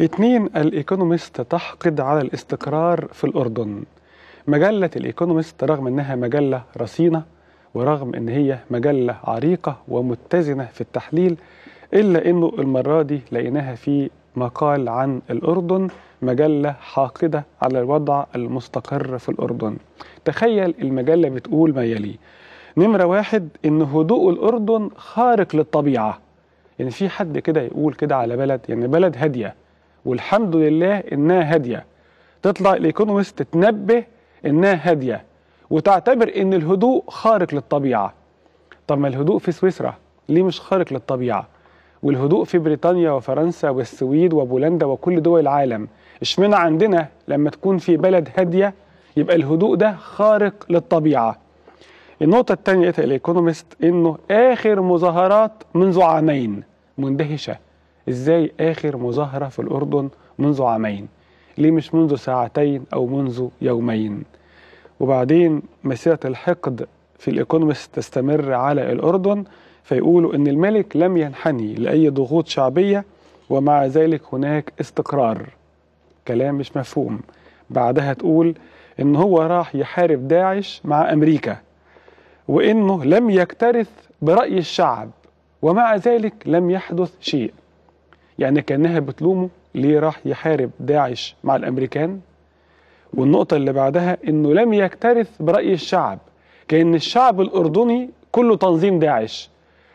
اثنين الايكونومست تحقد على الاستقرار في الأردن مجلة الايكونومست رغم انها مجلة رصينة ورغم ان هي مجلة عريقة ومتزنة في التحليل إلا انه المرة دي لقيناها في مقال عن الأردن مجلة حاقدة على الوضع المستقر في الأردن تخيل المجلة بتقول ما يلي نمرة واحد إن هدوء الأردن خارق للطبيعة يعني في حد كده يقول كده على بلد يعني بلد هادية والحمد لله انها هاديه تطلع الايكونومست تتنبه انها هاديه وتعتبر ان الهدوء خارق للطبيعه طب ما الهدوء في سويسرا ليه مش خارق للطبيعه والهدوء في بريطانيا وفرنسا والسويد وبولندا وكل دول العالم اشمعنى عندنا لما تكون في بلد هاديه يبقى الهدوء ده خارق للطبيعه النقطه الثانيه الايكونومست انه اخر مظاهرات منذ عامين مندهشه ازاي اخر مظاهره في الاردن منذ عامين ليه مش منذ ساعتين او منذ يومين وبعدين مسيره الحقد في الايكونومست تستمر على الاردن فيقولوا ان الملك لم ينحني لاي ضغوط شعبيه ومع ذلك هناك استقرار كلام مش مفهوم بعدها تقول ان هو راح يحارب داعش مع امريكا وانه لم يكترث براي الشعب ومع ذلك لم يحدث شيء يعني كانها بتلومه ليه راح يحارب داعش مع الامريكان والنقطه اللي بعدها انه لم يكترث براي الشعب كان الشعب الاردني كله تنظيم داعش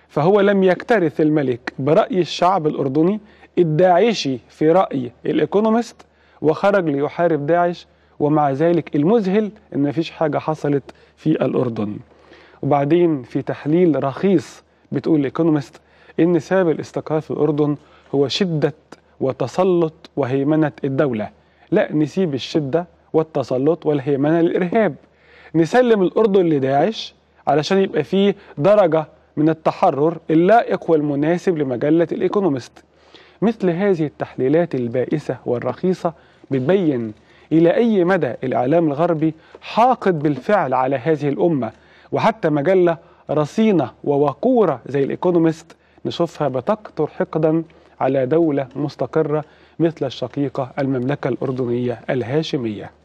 فهو لم يكترث الملك براي الشعب الاردني الداعشي في راي الايكونومست وخرج ليحارب داعش ومع ذلك المذهل ان مفيش حاجه حصلت في الاردن وبعدين في تحليل رخيص بتقول الايكونومست ان سبب الاستقرار في الاردن هو شدة وتسلط وهيمنة الدولة لا نسيب الشدة والتسلط والهيمنة للإرهاب نسلم الأردن لداعش علشان يبقى فيه درجة من التحرر اللائق والمناسب لمجلة الإيكونومست مثل هذه التحليلات البائسة والرخيصة بتبين إلى أي مدى الإعلام الغربي حاقد بالفعل على هذه الأمة وحتى مجلة رصينة ووقورة زي الإيكونومست نشوفها بتكتر حقدا على دولة مستقرة مثل الشقيقة المملكة الأردنية الهاشمية